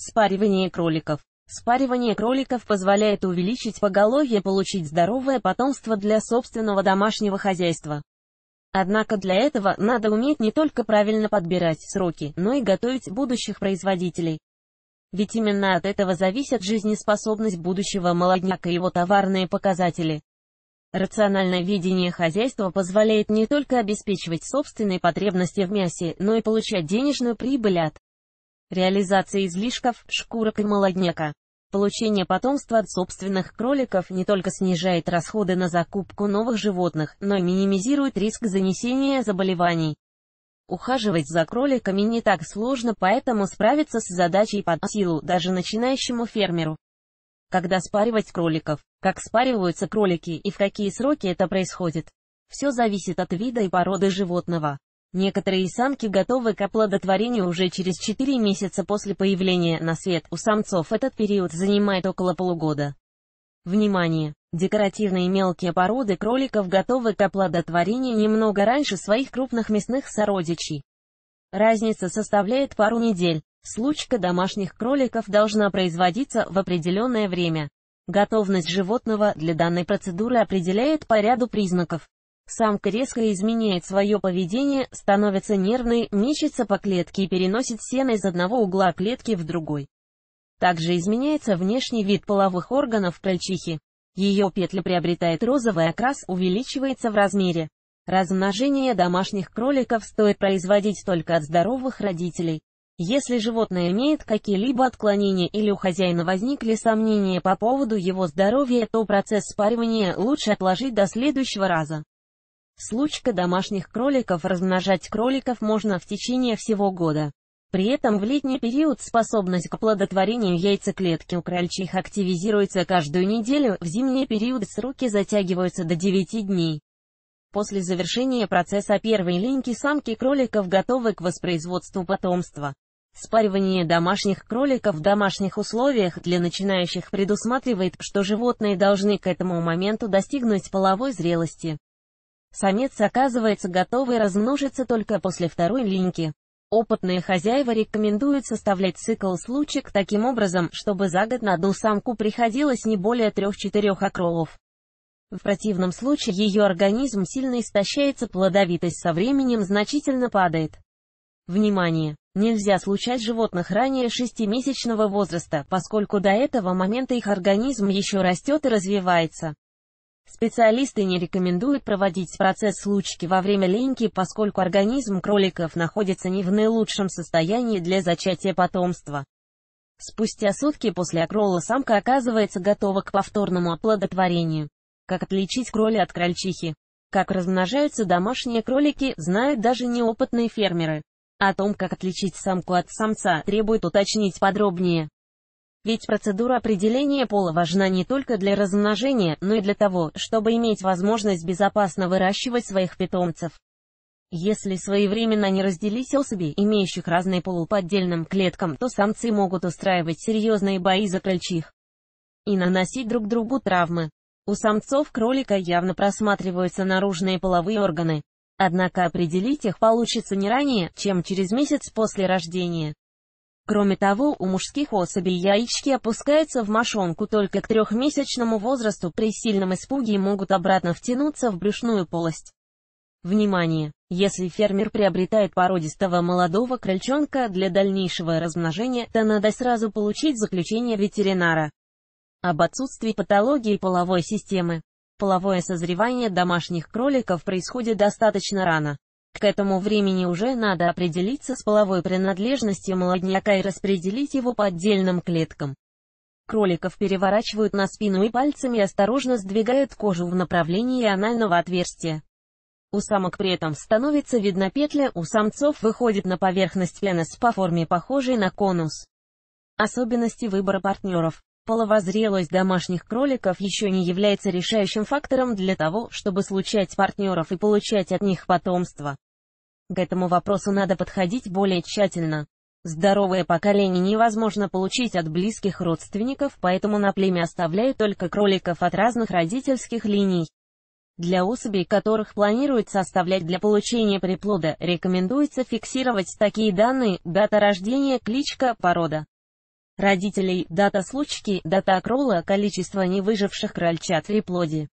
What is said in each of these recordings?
Спаривание кроликов. Спаривание кроликов позволяет увеличить поголовье, получить здоровое потомство для собственного домашнего хозяйства. Однако для этого надо уметь не только правильно подбирать сроки, но и готовить будущих производителей. Ведь именно от этого зависит жизнеспособность будущего молодняка и его товарные показатели. Рациональное видение хозяйства позволяет не только обеспечивать собственные потребности в мясе, но и получать денежную прибыль от реализация излишков, шкурок и молодняка. Получение потомства от собственных кроликов не только снижает расходы на закупку новых животных, но и минимизирует риск занесения заболеваний. Ухаживать за кроликами не так сложно, поэтому справиться с задачей под силу даже начинающему фермеру. Когда спаривать кроликов, как спариваются кролики и в какие сроки это происходит, все зависит от вида и породы животного. Некоторые самки готовы к оплодотворению уже через 4 месяца после появления на свет, у самцов этот период занимает около полугода. Внимание! Декоративные мелкие породы кроликов готовы к оплодотворению немного раньше своих крупных мясных сородичей. Разница составляет пару недель. Случка домашних кроликов должна производиться в определенное время. Готовность животного для данной процедуры определяет по ряду признаков. Самка резко изменяет свое поведение, становится нервной, мечется по клетке и переносит сено из одного угла клетки в другой. Также изменяется внешний вид половых органов крольчихи. Ее петля приобретает розовый окрас, увеличивается в размере. Размножение домашних кроликов стоит производить только от здоровых родителей. Если животное имеет какие-либо отклонения или у хозяина возникли сомнения по поводу его здоровья, то процесс спаривания лучше отложить до следующего раза. Случка домашних кроликов размножать кроликов можно в течение всего года. При этом в летний период способность к плодотворению яйцеклетки у крольчих активизируется каждую неделю, в зимний период сроки затягиваются до 9 дней. После завершения процесса первой линьки самки кроликов готовы к воспроизводству потомства. Спаривание домашних кроликов в домашних условиях для начинающих предусматривает, что животные должны к этому моменту достигнуть половой зрелости. Самец оказывается готовый размножиться только после второй линьки. Опытные хозяева рекомендуют составлять цикл случек таким образом, чтобы за год на одну самку приходилось не более трех-четырех окролов. В противном случае ее организм сильно истощается, плодовитость со временем значительно падает. Внимание! Нельзя случать животных ранее шестимесячного возраста, поскольку до этого момента их организм еще растет и развивается. Специалисты не рекомендуют проводить процесс случки во время линьки, поскольку организм кроликов находится не в наилучшем состоянии для зачатия потомства. Спустя сутки после окрола самка оказывается готова к повторному оплодотворению. Как отличить кроли от крольчихи? Как размножаются домашние кролики, знают даже неопытные фермеры. О том, как отличить самку от самца, требует уточнить подробнее. Ведь процедура определения пола важна не только для размножения, но и для того, чтобы иметь возможность безопасно выращивать своих питомцев. Если своевременно не разделить особи, имеющих разные полу по отдельным клеткам, то самцы могут устраивать серьезные бои за крольчих и наносить друг другу травмы. У самцов кролика явно просматриваются наружные половые органы. Однако определить их получится не ранее, чем через месяц после рождения. Кроме того, у мужских особей яички опускаются в мошонку только к трехмесячному возрасту, при сильном испуге могут обратно втянуться в брюшную полость. Внимание! Если фермер приобретает породистого молодого крольчонка для дальнейшего размножения, то надо сразу получить заключение ветеринара об отсутствии патологии половой системы. Половое созревание домашних кроликов происходит достаточно рано. К этому времени уже надо определиться с половой принадлежностью молодняка и распределить его по отдельным клеткам. Кроликов переворачивают на спину и пальцами осторожно сдвигают кожу в направлении анального отверстия. У самок при этом становится видна петля, у самцов выходит на поверхность пенис по форме похожей на конус. Особенности выбора партнеров. Половозрелость домашних кроликов еще не является решающим фактором для того, чтобы случать партнеров и получать от них потомство. К этому вопросу надо подходить более тщательно. Здоровое поколение невозможно получить от близких родственников, поэтому на племя оставляют только кроликов от разных родительских линий. Для особей, которых планируется оставлять для получения приплода, рекомендуется фиксировать такие данные – дата рождения, кличка, порода. Родителей, дата случки, дата окрола, количество невыживших крольчат при плоде.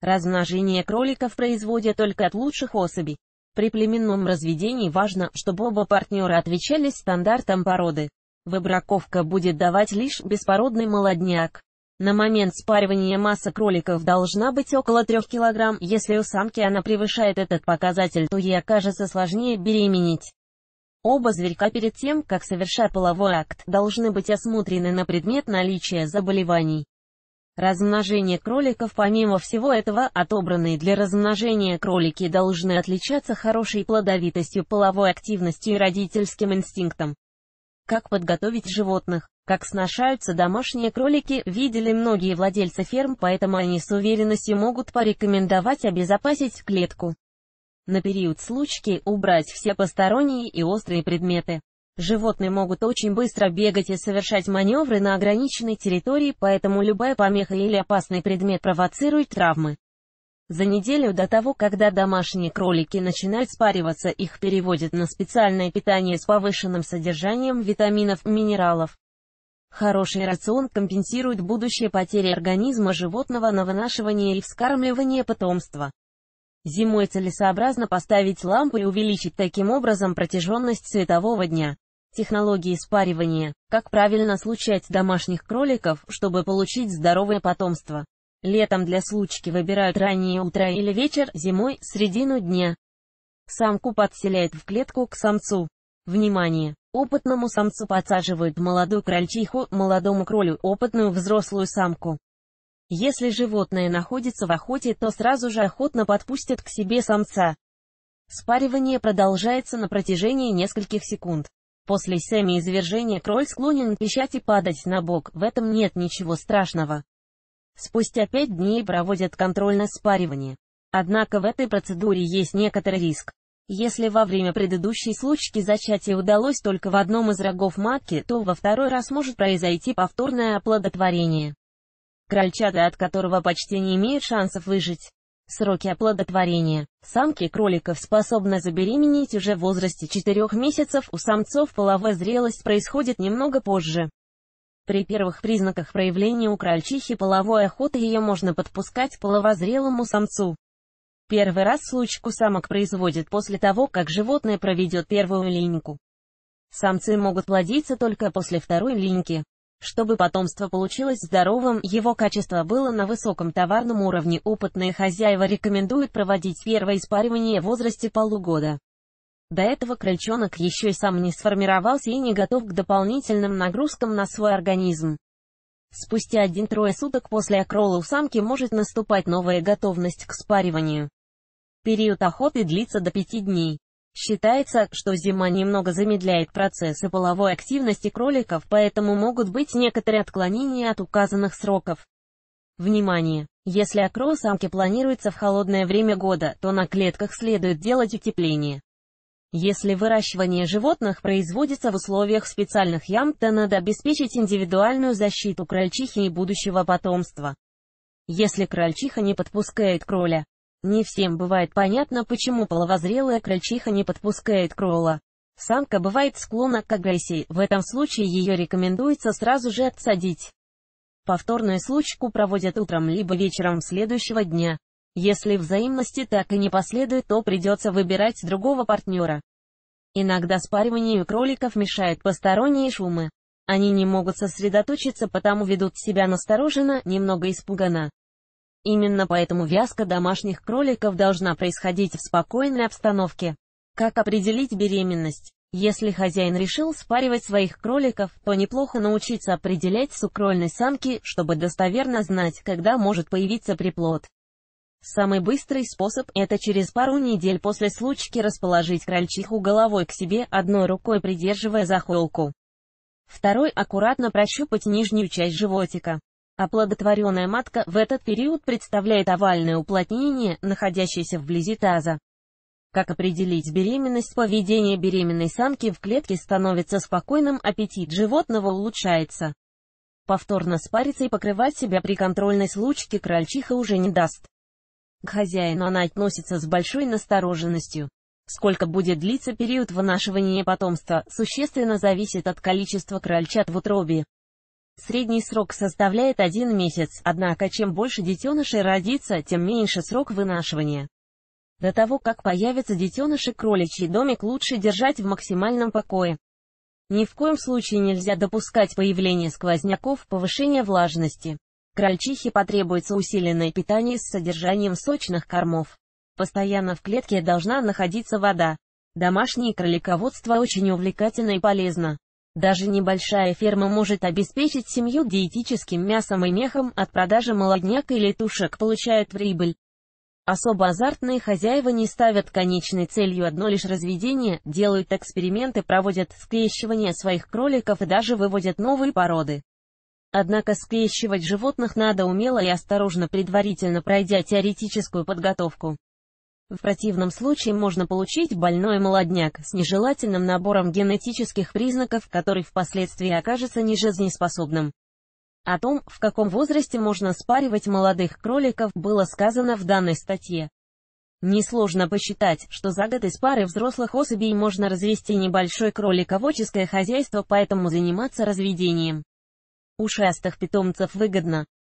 Размножение кроликов производят только от лучших особей. При племенном разведении важно, чтобы оба партнера отвечали стандартам породы. Выбраковка будет давать лишь беспородный молодняк. На момент спаривания масса кроликов должна быть около 3 кг, если у самки она превышает этот показатель, то ей окажется сложнее беременеть. Оба зверька перед тем, как совершать половой акт, должны быть осмотрены на предмет наличия заболеваний. Размножение кроликов Помимо всего этого, отобранные для размножения кролики должны отличаться хорошей плодовитостью, половой активностью и родительским инстинктом. Как подготовить животных? Как сношаются домашние кролики, видели многие владельцы ферм, поэтому они с уверенностью могут порекомендовать обезопасить клетку. На период случки убрать все посторонние и острые предметы. Животные могут очень быстро бегать и совершать маневры на ограниченной территории, поэтому любая помеха или опасный предмет провоцирует травмы. За неделю до того, когда домашние кролики начинают спариваться, их переводят на специальное питание с повышенным содержанием витаминов, минералов. Хороший рацион компенсирует будущие потери организма животного на вынашивание и вскармливание потомства. Зимой целесообразно поставить лампу и увеличить таким образом протяженность светового дня. Технологии спаривания. Как правильно случать домашних кроликов, чтобы получить здоровое потомство. Летом для случки выбирают раннее утро или вечер, зимой – середину дня. Самку подселяют в клетку к самцу. Внимание! Опытному самцу подсаживают молодую крольчиху, молодому кролю – опытную взрослую самку. Если животное находится в охоте, то сразу же охотно подпустят к себе самца. Спаривание продолжается на протяжении нескольких секунд. После семи семиизвержения кроль склонен пищать и падать на бок, в этом нет ничего страшного. Спустя пять дней проводят контрольное спаривание. Однако в этой процедуре есть некоторый риск. Если во время предыдущей случки зачатие удалось только в одном из рогов матки, то во второй раз может произойти повторное оплодотворение. Крольчата, от которого почти не имеют шансов выжить. Сроки оплодотворения. Самки кроликов способны забеременеть уже в возрасте 4 месяцев, у самцов половая зрелость происходит немного позже. При первых признаках проявления у крольчихи половой охоты ее можно подпускать к половозрелому самцу. Первый раз случку самок производит после того, как животное проведет первую линьку. Самцы могут плодиться только после второй линьки. Чтобы потомство получилось здоровым, его качество было на высоком товарном уровне. Опытные хозяева рекомендуют проводить первое испаривание в возрасте полугода. До этого крольчонок еще и сам не сформировался и не готов к дополнительным нагрузкам на свой организм. Спустя один-трое суток после окрола у самки может наступать новая готовность к спариванию. Период охоты длится до пяти дней. Считается, что зима немного замедляет процессы половой активности кроликов, поэтому могут быть некоторые отклонения от указанных сроков. Внимание! Если окро самки планируется в холодное время года, то на клетках следует делать утепление. Если выращивание животных производится в условиях специальных ям, то надо обеспечить индивидуальную защиту крольчихи и будущего потомства. Если крольчиха не подпускает кроля, не всем бывает понятно, почему половозрелая крольчиха не подпускает кролла. Самка бывает склонна к агрессии, в этом случае ее рекомендуется сразу же отсадить. Повторную случку проводят утром либо вечером следующего дня. Если взаимности так и не последует, то придется выбирать другого партнера. Иногда спариванию кроликов мешают посторонние шумы. Они не могут сосредоточиться, потому ведут себя настороженно, немного испуганно. Именно поэтому вязка домашних кроликов должна происходить в спокойной обстановке. Как определить беременность? Если хозяин решил спаривать своих кроликов, то неплохо научиться определять сукрольной самки, чтобы достоверно знать, когда может появиться приплод. Самый быстрый способ – это через пару недель после случки расположить крольчиху головой к себе, одной рукой придерживая за холку. Второй – аккуратно прощупать нижнюю часть животика. Оплодотворенная матка в этот период представляет овальное уплотнение, находящееся вблизи таза. Как определить беременность? Поведение беременной самки в клетке становится спокойным, аппетит животного улучшается. Повторно спариться и покрывать себя при контрольной случке крольчиха уже не даст. К хозяину она относится с большой настороженностью. Сколько будет длиться период вынашивания потомства, существенно зависит от количества крольчат в утробе. Средний срок составляет один месяц, однако чем больше детенышей родится, тем меньше срок вынашивания. До того, как появятся детеныши, кроличий домик лучше держать в максимальном покое. Ни в коем случае нельзя допускать появления сквозняков, повышения влажности. Крольчихе потребуется усиленное питание с содержанием сочных кормов. Постоянно в клетке должна находиться вода. Домашнее кролиководство очень увлекательно и полезно. Даже небольшая ферма может обеспечить семью диетическим мясом и мехом, от продажи молодняк или тушек получает прибыль. Особо азартные хозяева не ставят конечной целью одно лишь разведение, делают эксперименты, проводят скрещивание своих кроликов и даже выводят новые породы. Однако скрещивать животных надо умело и осторожно, предварительно пройдя теоретическую подготовку. В противном случае можно получить больной молодняк с нежелательным набором генетических признаков, который впоследствии окажется нежизнеспособным. О том, в каком возрасте можно спаривать молодых кроликов, было сказано в данной статье. Несложно посчитать, что за год из пары взрослых особей можно развести небольшое кролиководческое хозяйство, поэтому заниматься разведением ушастых питомцев выгодно.